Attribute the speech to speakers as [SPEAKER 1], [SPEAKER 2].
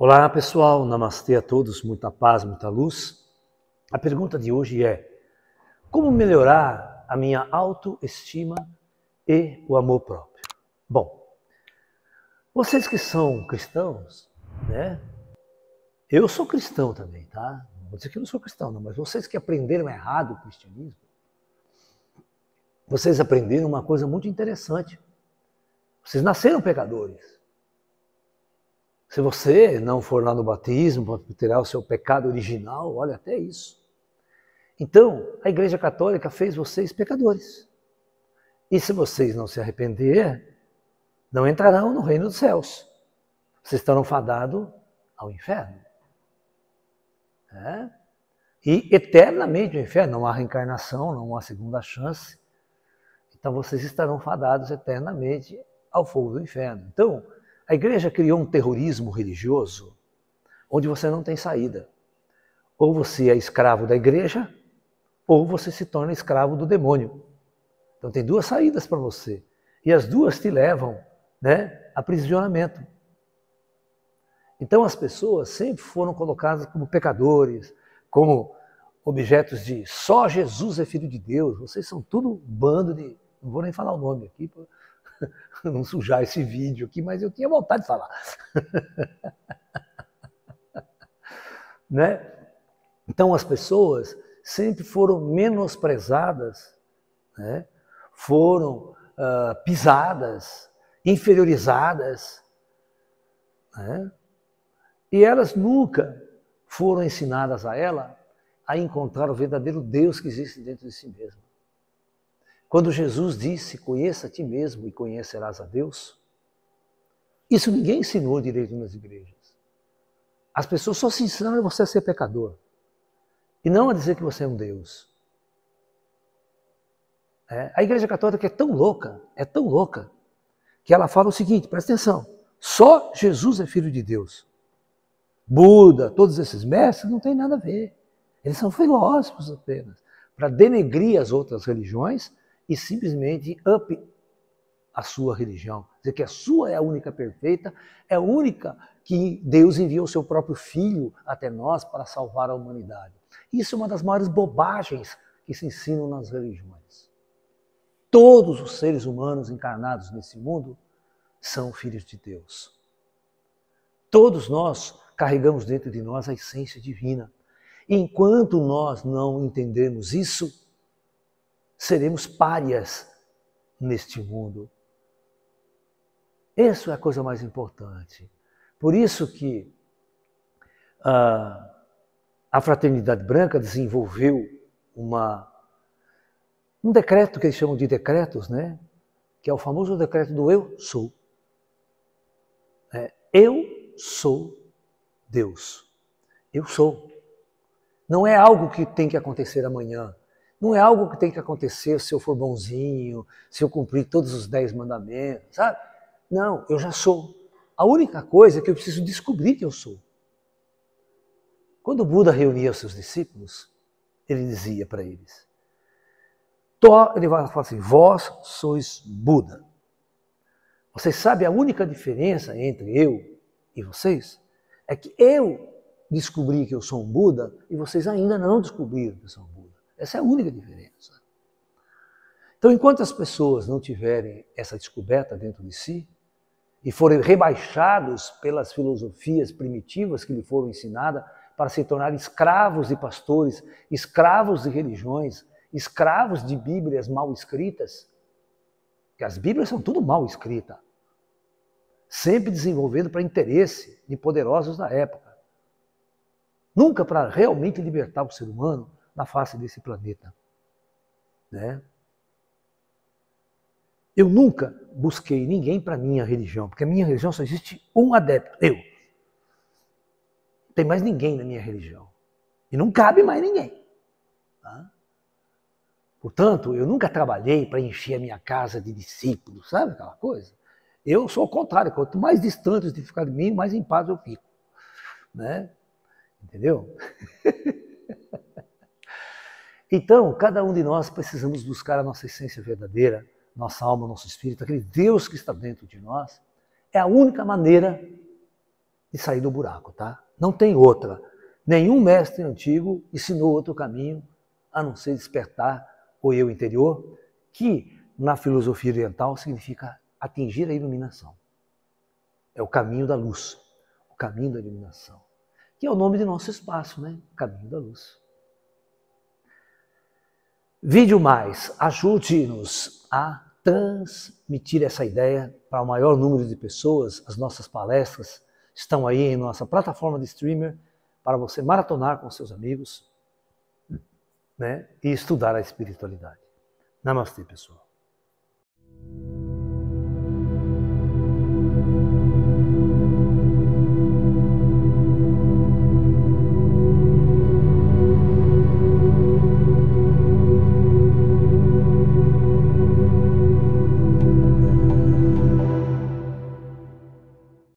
[SPEAKER 1] Olá pessoal, namastê a todos, muita paz, muita luz. A pergunta de hoje é: como melhorar a minha autoestima e o amor próprio? Bom, vocês que são cristãos, né? Eu sou cristão também, tá? Não vou dizer que eu não sou cristão, não, mas vocês que aprenderam errado o cristianismo, vocês aprenderam uma coisa muito interessante. Vocês nasceram pecadores. Se você não for lá no batismo, terá o seu pecado original, olha até isso. Então, a Igreja Católica fez vocês pecadores. E se vocês não se arrepender, não entrarão no reino dos céus. Vocês estarão fadados ao inferno. É? E eternamente o inferno, não há reencarnação, não há segunda chance. Então vocês estarão fadados eternamente ao fogo do inferno. Então, a igreja criou um terrorismo religioso onde você não tem saída. Ou você é escravo da igreja, ou você se torna escravo do demônio. Então tem duas saídas para você. E as duas te levam né, a aprisionamento. Então as pessoas sempre foram colocadas como pecadores, como objetos de só Jesus é filho de Deus, vocês são tudo um bando de. Não vou nem falar o nome aqui, não sujar esse vídeo aqui, mas eu tinha vontade de falar. né? Então as pessoas sempre foram menosprezadas, né? foram uh, pisadas, inferiorizadas, né? e elas nunca foram ensinadas a ela a encontrar o verdadeiro Deus que existe dentro de si mesma. Quando Jesus disse: Conheça a ti mesmo e conhecerás a Deus, isso ninguém ensinou direito nas igrejas. As pessoas só se ensinam a você a ser pecador e não a dizer que você é um Deus. É, a Igreja Católica é tão louca, é tão louca, que ela fala o seguinte: presta atenção, só Jesus é filho de Deus. Buda, todos esses mestres não tem nada a ver. Eles são filósofos apenas, para denegrir as outras religiões e simplesmente up a sua religião. Dizer que a sua é a única perfeita, é a única que Deus enviou o seu próprio filho até nós para salvar a humanidade. Isso é uma das maiores bobagens que se ensinam nas religiões. Todos os seres humanos encarnados nesse mundo são filhos de Deus. Todos nós carregamos dentro de nós a essência divina. Enquanto nós não entendemos isso, seremos párias neste mundo. Isso é a coisa mais importante. Por isso que ah, a Fraternidade Branca desenvolveu uma, um decreto que eles chamam de decretos, né? que é o famoso decreto do eu sou. É, eu sou Deus. Eu sou. Não é algo que tem que acontecer amanhã. Não é algo que tem que acontecer se eu for bonzinho, se eu cumprir todos os dez mandamentos, sabe? Não, eu já sou. A única coisa é que eu preciso descobrir que eu sou. Quando o Buda reunia os seus discípulos, ele dizia para eles: ele vai falar assim, vós sois Buda. Vocês sabem a única diferença entre eu e vocês? É que eu descobri que eu sou um Buda e vocês ainda não descobriram que eu sou um Buda. Essa é a única diferença. Então, enquanto as pessoas não tiverem essa descoberta dentro de si e forem rebaixados pelas filosofias primitivas que lhe foram ensinadas para se tornar escravos de pastores, escravos de religiões, escravos de Bíblias mal escritas, que as Bíblias são tudo mal escritas, sempre desenvolvendo para interesse de poderosos da época, nunca para realmente libertar o ser humano na face desse planeta. Né? Eu nunca busquei ninguém para minha religião, porque a minha religião só existe um adepto, eu. Não tem mais ninguém na minha religião. E não cabe mais ninguém. Tá? Portanto, eu nunca trabalhei para encher a minha casa de discípulos, sabe aquela coisa? Eu sou o contrário, quanto mais distante de ficar de mim, mais em paz eu fico. Né? Entendeu? Então, cada um de nós precisamos buscar a nossa essência verdadeira, nossa alma, nosso espírito, aquele Deus que está dentro de nós. É a única maneira de sair do buraco, tá? Não tem outra. Nenhum mestre antigo ensinou outro caminho a não ser despertar o eu interior, que na filosofia oriental significa atingir a iluminação. É o caminho da luz, o caminho da iluminação, que é o nome de nosso espaço, né? Caminho da luz. Vídeo Mais, ajude-nos a transmitir essa ideia para o maior número de pessoas. As nossas palestras estão aí em nossa plataforma de streamer para você maratonar com seus amigos né, e estudar a espiritualidade. Namastê, pessoal.